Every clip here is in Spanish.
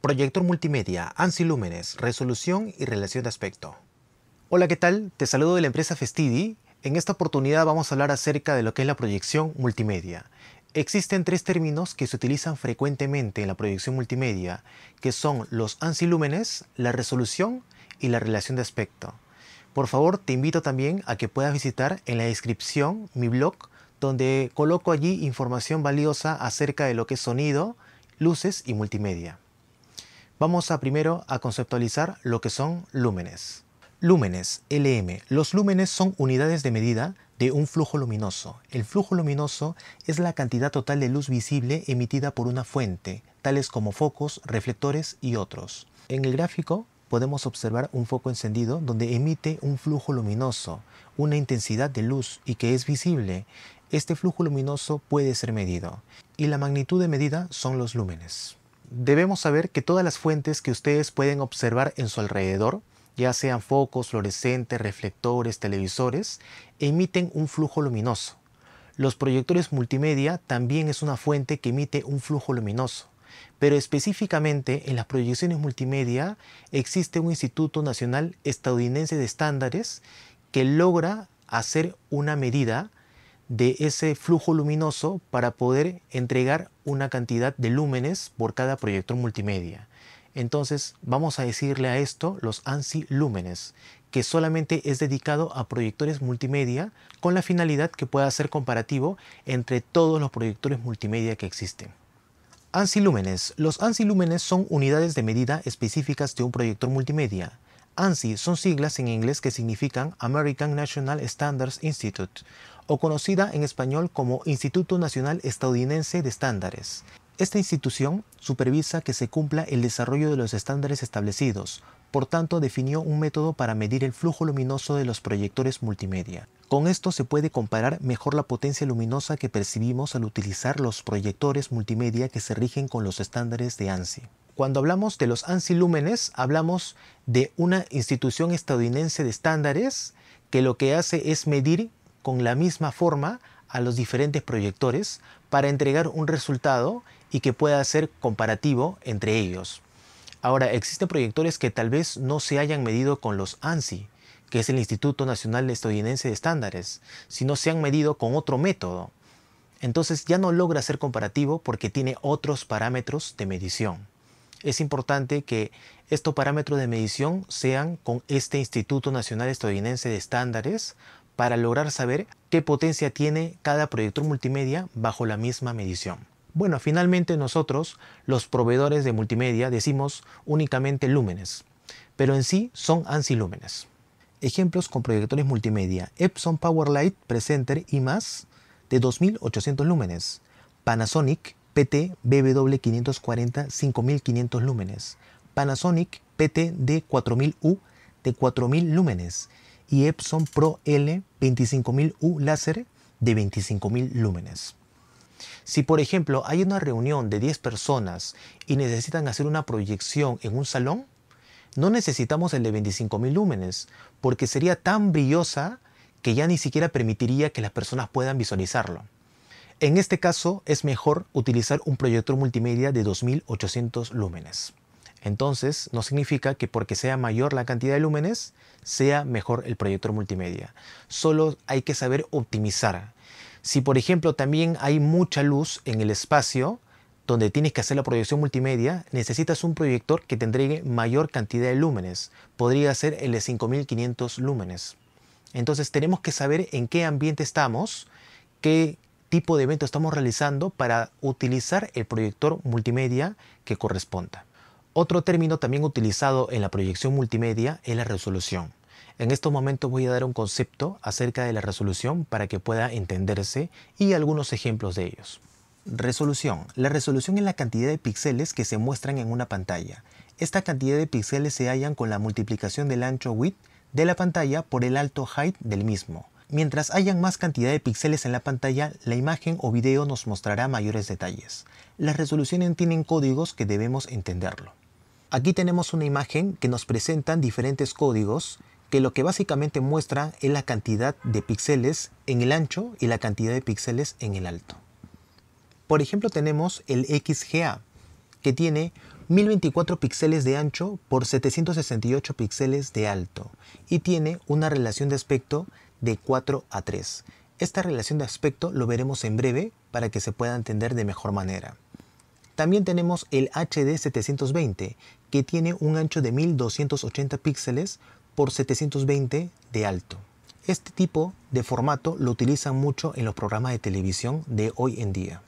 Proyector multimedia, ANSI Lúmenes, resolución y relación de aspecto. Hola, ¿qué tal? Te saludo de la empresa Festidi. En esta oportunidad vamos a hablar acerca de lo que es la proyección multimedia. Existen tres términos que se utilizan frecuentemente en la proyección multimedia, que son los ANSI lúmenes, la resolución y la relación de aspecto. Por favor, te invito también a que puedas visitar en la descripción mi blog, donde coloco allí información valiosa acerca de lo que es sonido, luces y multimedia. Vamos a primero a conceptualizar lo que son lúmenes. Lúmenes, LM. Los lúmenes son unidades de medida de un flujo luminoso. El flujo luminoso es la cantidad total de luz visible emitida por una fuente, tales como focos, reflectores y otros. En el gráfico podemos observar un foco encendido donde emite un flujo luminoso, una intensidad de luz y que es visible. Este flujo luminoso puede ser medido y la magnitud de medida son los lúmenes debemos saber que todas las fuentes que ustedes pueden observar en su alrededor, ya sean focos, fluorescentes, reflectores, televisores, emiten un flujo luminoso. Los proyectores multimedia también es una fuente que emite un flujo luminoso, pero específicamente en las proyecciones multimedia existe un Instituto Nacional Estadounidense de Estándares que logra hacer una medida de ese flujo luminoso para poder entregar una cantidad de lúmenes por cada proyector multimedia. Entonces vamos a decirle a esto los ANSI lúmenes, que solamente es dedicado a proyectores multimedia con la finalidad que pueda ser comparativo entre todos los proyectores multimedia que existen. ANSI lúmenes. Los ANSI lúmenes son unidades de medida específicas de un proyector multimedia. ANSI son siglas en inglés que significan American National Standards Institute, o conocida en español como Instituto Nacional Estadounidense de Estándares. Esta institución supervisa que se cumpla el desarrollo de los estándares establecidos, por tanto definió un método para medir el flujo luminoso de los proyectores multimedia. Con esto se puede comparar mejor la potencia luminosa que percibimos al utilizar los proyectores multimedia que se rigen con los estándares de ANSI. Cuando hablamos de los ANSI Lúmenes, hablamos de una institución estadounidense de estándares que lo que hace es medir con la misma forma a los diferentes proyectores para entregar un resultado y que pueda ser comparativo entre ellos. Ahora, existen proyectores que tal vez no se hayan medido con los ANSI, que es el Instituto Nacional Estadounidense de Estándares, sino se han medido con otro método. Entonces ya no logra ser comparativo porque tiene otros parámetros de medición es importante que estos parámetros de medición sean con este Instituto Nacional Estadounidense de Estándares para lograr saber qué potencia tiene cada proyector multimedia bajo la misma medición. Bueno, finalmente nosotros, los proveedores de multimedia, decimos únicamente lúmenes, pero en sí son ANSI lúmenes. Ejemplos con proyectores multimedia, Epson PowerLight Presenter y más de 2800 lúmenes, Panasonic PT BW540 5500 lúmenes, Panasonic PT D4000U de 4000 lúmenes y Epson Pro L 25000U láser de 25000 lúmenes. Si por ejemplo hay una reunión de 10 personas y necesitan hacer una proyección en un salón, no necesitamos el de 25.000 lúmenes, porque sería tan brillosa que ya ni siquiera permitiría que las personas puedan visualizarlo. En este caso es mejor utilizar un proyector multimedia de 2800 lúmenes. Entonces, no significa que porque sea mayor la cantidad de lúmenes, sea mejor el proyector multimedia. Solo hay que saber optimizar. Si, por ejemplo, también hay mucha luz en el espacio donde tienes que hacer la proyección multimedia, necesitas un proyector que tendría mayor cantidad de lúmenes. Podría ser el de 5500 lúmenes. Entonces, tenemos que saber en qué ambiente estamos, qué tipo de evento estamos realizando para utilizar el proyector multimedia que corresponda. Otro término también utilizado en la proyección multimedia es la resolución. En estos momentos voy a dar un concepto acerca de la resolución para que pueda entenderse y algunos ejemplos de ellos. Resolución. La resolución es la cantidad de píxeles que se muestran en una pantalla. Esta cantidad de píxeles se hallan con la multiplicación del ancho width de la pantalla por el alto height del mismo. Mientras hayan más cantidad de píxeles en la pantalla, la imagen o video nos mostrará mayores detalles. Las resoluciones tienen códigos que debemos entenderlo. Aquí tenemos una imagen que nos presentan diferentes códigos que lo que básicamente muestra es la cantidad de píxeles en el ancho y la cantidad de píxeles en el alto. Por ejemplo tenemos el XGA que tiene 1024 píxeles de ancho por 768 píxeles de alto y tiene una relación de aspecto de 4 a 3. Esta relación de aspecto lo veremos en breve para que se pueda entender de mejor manera. También tenemos el HD720, que tiene un ancho de 1280 píxeles por 720 de alto. Este tipo de formato lo utilizan mucho en los programas de televisión de hoy en día.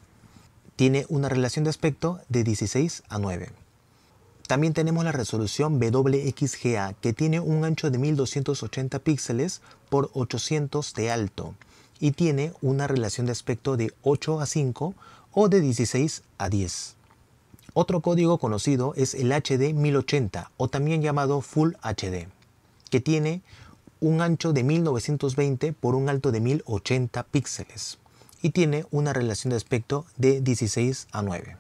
Tiene una relación de aspecto de 16 a 9. También tenemos la resolución WXGA que tiene un ancho de 1280 píxeles por 800 de alto y tiene una relación de aspecto de 8 a 5 o de 16 a 10. Otro código conocido es el HD 1080 o también llamado Full HD, que tiene un ancho de 1920 por un alto de 1080 píxeles y tiene una relación de aspecto de 16 a 9.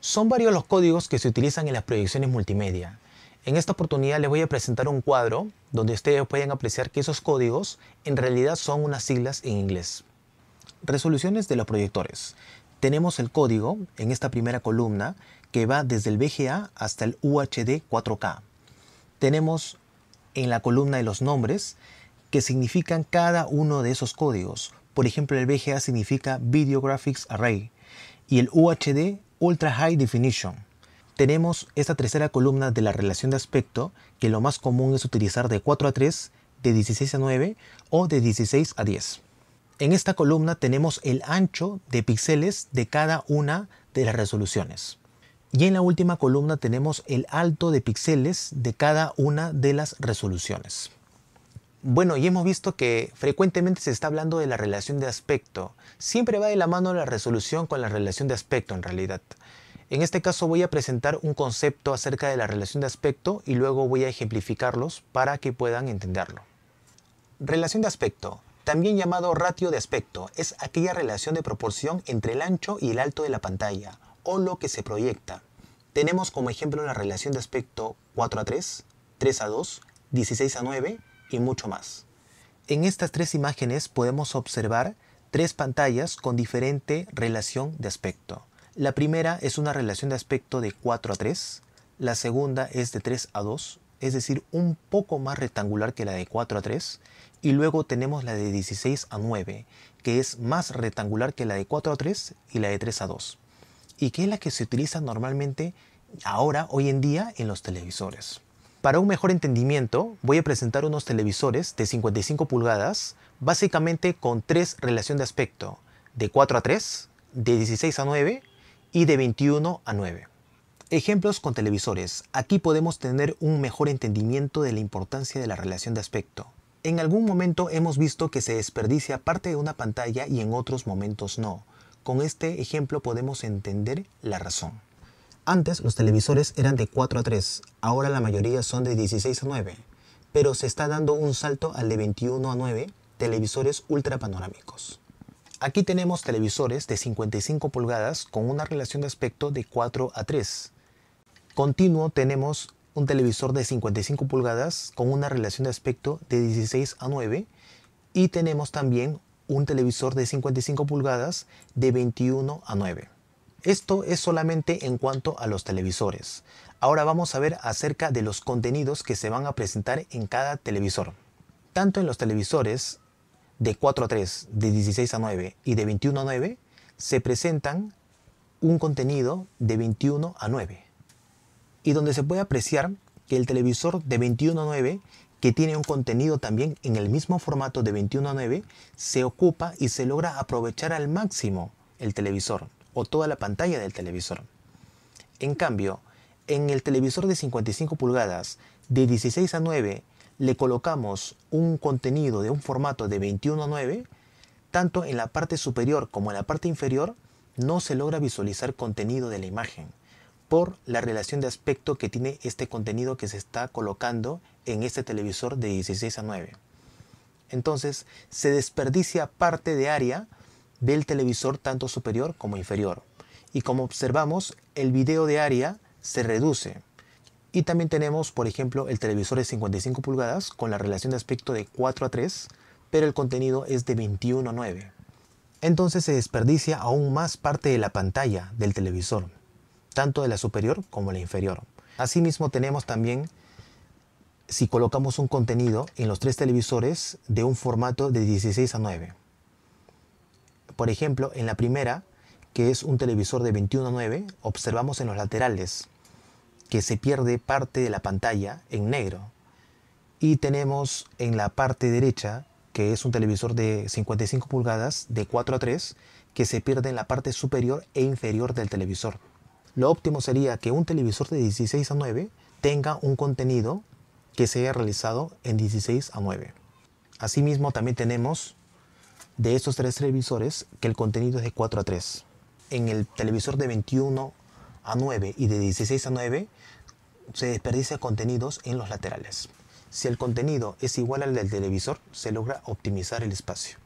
Son varios los códigos que se utilizan en las proyecciones multimedia. En esta oportunidad les voy a presentar un cuadro donde ustedes pueden apreciar que esos códigos en realidad son unas siglas en inglés. Resoluciones de los proyectores. Tenemos el código en esta primera columna que va desde el VGA hasta el UHD 4K. Tenemos en la columna de los nombres que significan cada uno de esos códigos. Por ejemplo, el VGA significa Video Graphics Array y el UHD Ultra High Definition. Tenemos esta tercera columna de la relación de aspecto, que lo más común es utilizar de 4 a 3, de 16 a 9 o de 16 a 10. En esta columna tenemos el ancho de píxeles de cada una de las resoluciones. Y en la última columna tenemos el alto de píxeles de cada una de las resoluciones. Bueno, y hemos visto que frecuentemente se está hablando de la relación de aspecto. Siempre va de la mano la resolución con la relación de aspecto en realidad. En este caso voy a presentar un concepto acerca de la relación de aspecto y luego voy a ejemplificarlos para que puedan entenderlo. Relación de aspecto, también llamado ratio de aspecto, es aquella relación de proporción entre el ancho y el alto de la pantalla, o lo que se proyecta. Tenemos como ejemplo la relación de aspecto 4 a 3, 3 a 2, 16 a 9, y mucho más. En estas tres imágenes podemos observar tres pantallas con diferente relación de aspecto. La primera es una relación de aspecto de 4 a 3, la segunda es de 3 a 2, es decir, un poco más rectangular que la de 4 a 3, y luego tenemos la de 16 a 9, que es más rectangular que la de 4 a 3 y la de 3 a 2, y que es la que se utiliza normalmente ahora, hoy en día, en los televisores. Para un mejor entendimiento, voy a presentar unos televisores de 55 pulgadas, básicamente con tres relación de aspecto, de 4 a 3, de 16 a 9 y de 21 a 9. Ejemplos con televisores. Aquí podemos tener un mejor entendimiento de la importancia de la relación de aspecto. En algún momento hemos visto que se desperdicia parte de una pantalla y en otros momentos no. Con este ejemplo podemos entender la razón. Antes los televisores eran de 4 a 3, ahora la mayoría son de 16 a 9, pero se está dando un salto al de 21 a 9, televisores ultra panorámicos. Aquí tenemos televisores de 55 pulgadas con una relación de aspecto de 4 a 3. Continuo tenemos un televisor de 55 pulgadas con una relación de aspecto de 16 a 9 y tenemos también un televisor de 55 pulgadas de 21 a 9. Esto es solamente en cuanto a los televisores. Ahora vamos a ver acerca de los contenidos que se van a presentar en cada televisor. Tanto en los televisores de 4 a 3, de 16 a 9 y de 21 a 9, se presentan un contenido de 21 a 9 y donde se puede apreciar que el televisor de 21 a 9 que tiene un contenido también en el mismo formato de 21 a 9 se ocupa y se logra aprovechar al máximo el televisor toda la pantalla del televisor. En cambio, en el televisor de 55 pulgadas de 16 a 9 le colocamos un contenido de un formato de 21 a 9, tanto en la parte superior como en la parte inferior no se logra visualizar contenido de la imagen por la relación de aspecto que tiene este contenido que se está colocando en este televisor de 16 a 9. Entonces se desperdicia parte de área del televisor tanto superior como inferior. Y como observamos, el video de área se reduce. Y también tenemos, por ejemplo, el televisor de 55 pulgadas con la relación de aspecto de 4 a 3, pero el contenido es de 21 a 9. Entonces se desperdicia aún más parte de la pantalla del televisor, tanto de la superior como la inferior. Asimismo tenemos también si colocamos un contenido en los tres televisores de un formato de 16 a 9. Por ejemplo, en la primera, que es un televisor de 21 a 9, observamos en los laterales que se pierde parte de la pantalla en negro. Y tenemos en la parte derecha, que es un televisor de 55 pulgadas de 4 a 3, que se pierde en la parte superior e inferior del televisor. Lo óptimo sería que un televisor de 16 a 9 tenga un contenido que se haya realizado en 16 a 9. Asimismo, también tenemos de estos tres televisores que el contenido es de 4 a 3. En el televisor de 21 a 9 y de 16 a 9 se desperdicia contenidos en los laterales. Si el contenido es igual al del televisor, se logra optimizar el espacio.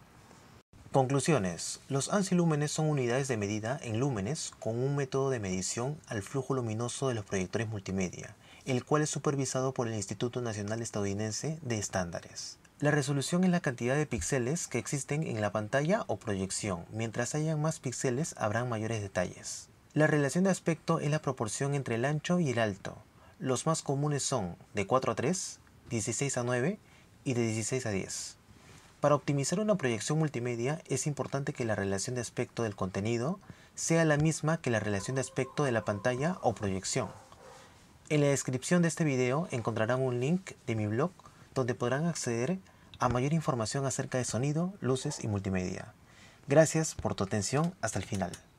Conclusiones. Los ansilúmenes son unidades de medida en lúmenes con un método de medición al flujo luminoso de los proyectores multimedia, el cual es supervisado por el Instituto Nacional Estadounidense de Estándares. La resolución es la cantidad de píxeles que existen en la pantalla o proyección. Mientras hayan más píxeles, habrán mayores detalles. La relación de aspecto es la proporción entre el ancho y el alto. Los más comunes son de 4 a 3, 16 a 9 y de 16 a 10. Para optimizar una proyección multimedia es importante que la relación de aspecto del contenido sea la misma que la relación de aspecto de la pantalla o proyección. En la descripción de este video encontrarán un link de mi blog donde podrán acceder a mayor información acerca de sonido, luces y multimedia. Gracias por tu atención hasta el final.